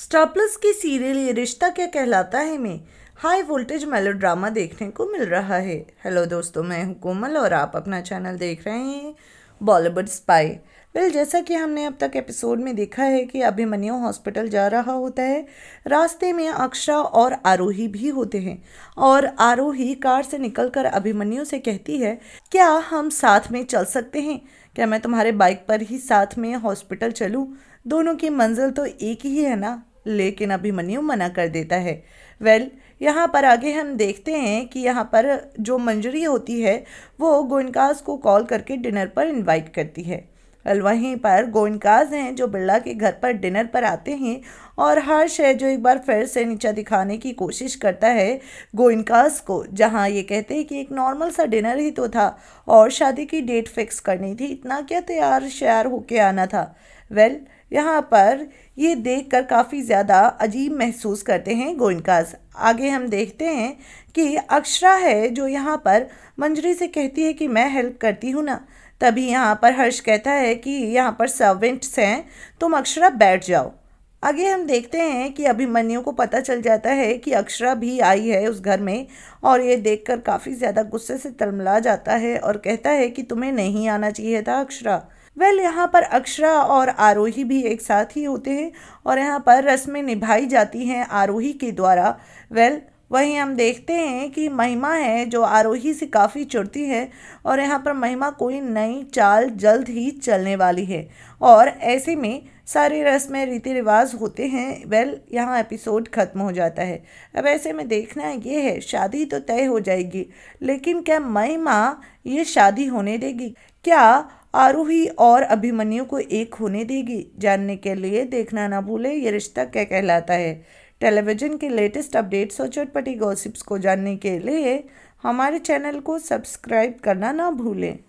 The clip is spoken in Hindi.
स्टॉपलस की सीरियल ये रिश्ता क्या कहलाता है में हाई वोल्टेज मेलोड्रामा देखने को मिल रहा है हेलो दोस्तों मैं हूं कोमल और आप अपना चैनल देख रहे हैं बॉलीवुड स्पाई वेल जैसा कि हमने अब तक एपिसोड में देखा है कि अभिमन्यु हॉस्पिटल जा रहा होता है रास्ते में अक्षरा और आरोही भी होते हैं और आरोही कार से निकलकर अभिमन्यु से कहती है क्या हम साथ में चल सकते हैं क्या मैं तुम्हारे बाइक पर ही साथ में हॉस्पिटल चलूँ दोनों की मंजिल तो एक ही है ना लेकिन अभिमन्यु मना कर देता है वेल well, यहाँ पर आगे हम देखते हैं कि यहाँ पर जो मंजरी होती है वो गोइनकाज को कॉल करके डिनर पर इनवाइट करती है वेल वहीं पर गोइनकाज हैं जो बिरला के घर पर डिनर पर आते हैं और हर्ष है जो एक बार फिर से नीचा दिखाने की कोशिश करता है गोइनकाज को जहाँ ये कहते हैं कि एक नॉर्मल सा डिनर ही तो था और शादी की डेट फिक्स करनी थी इतना क्या तैयार श्यार होके आना था वेल well, यहाँ पर ये देखकर काफ़ी ज़्यादा अजीब महसूस करते हैं गोइनकाज आगे हम देखते हैं कि अक्षरा है जो यहाँ पर मंजरी से कहती है कि मैं हेल्प करती हूँ ना तभी यहाँ पर हर्ष कहता है कि यहाँ पर सर्वेंट्स हैं तुम अक्षरा बैठ जाओ आगे हम देखते हैं कि अभिमन्यु को पता चल जाता है कि अक्षरा भी आई है उस घर में और ये देखकर काफ़ी ज़्यादा गुस्से से तलमला जाता है और कहता है कि तुम्हें नहीं आना चाहिए था अक्षरा वेल well, यहाँ पर अक्षरा और आरोही भी एक साथ ही होते हैं और यहाँ पर रस्में निभाई जाती हैं आरोही के द्वारा वेल well, वहीं हम देखते हैं कि महिमा है जो आरोही से काफ़ी चुड़ती है और यहाँ पर महिमा कोई नई चाल जल्द ही चलने वाली है और ऐसे में सारी रस्में रीति रिवाज होते हैं वेल यहाँ एपिसोड ख़त्म हो जाता है अब ऐसे में देखना ये है शादी तो तय हो जाएगी लेकिन क्या महिमा ये शादी होने देगी क्या आरूही और अभिमन्यु को एक होने देगी जानने के लिए देखना ना भूलें यह रिश्ता क्या कहलाता है टेलीविज़न के लेटेस्ट अपडेट्स और चटपटी गॉसिप्स को जानने के लिए हमारे चैनल को सब्सक्राइब करना ना भूलें